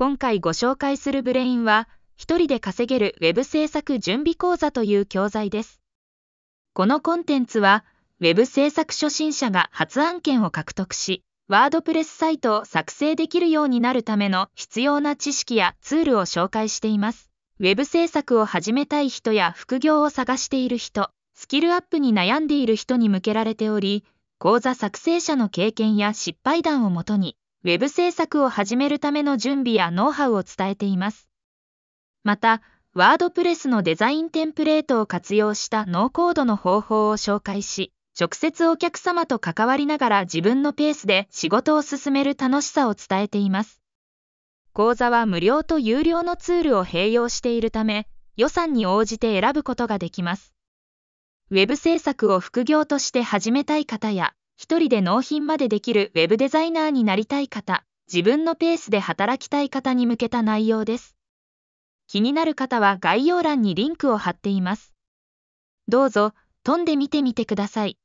今回ご紹介するブレインは、一人で稼げる Web 制作準備講座という教材です。このコンテンツは、Web 制作初心者が発案権を獲得し、ワードプレスサイトを作成できるようになるための必要な知識やツールを紹介しています。Web 制作を始めたい人や副業を探している人、スキルアップに悩んでいる人に向けられており、講座作成者の経験や失敗談をもとに、ウェブ制作を始めるための準備やノウハウを伝えています。また、ワードプレスのデザインテンプレートを活用したノーコードの方法を紹介し、直接お客様と関わりながら自分のペースで仕事を進める楽しさを伝えています。講座は無料と有料のツールを併用しているため、予算に応じて選ぶことができます。ウェブ制作を副業として始めたい方や、一人で納品までできる web デザイナーになりたい方、自分のペースで働きたい方に向けた内容です。気になる方は概要欄にリンクを貼っています。どうぞ、飛んで見てみてください。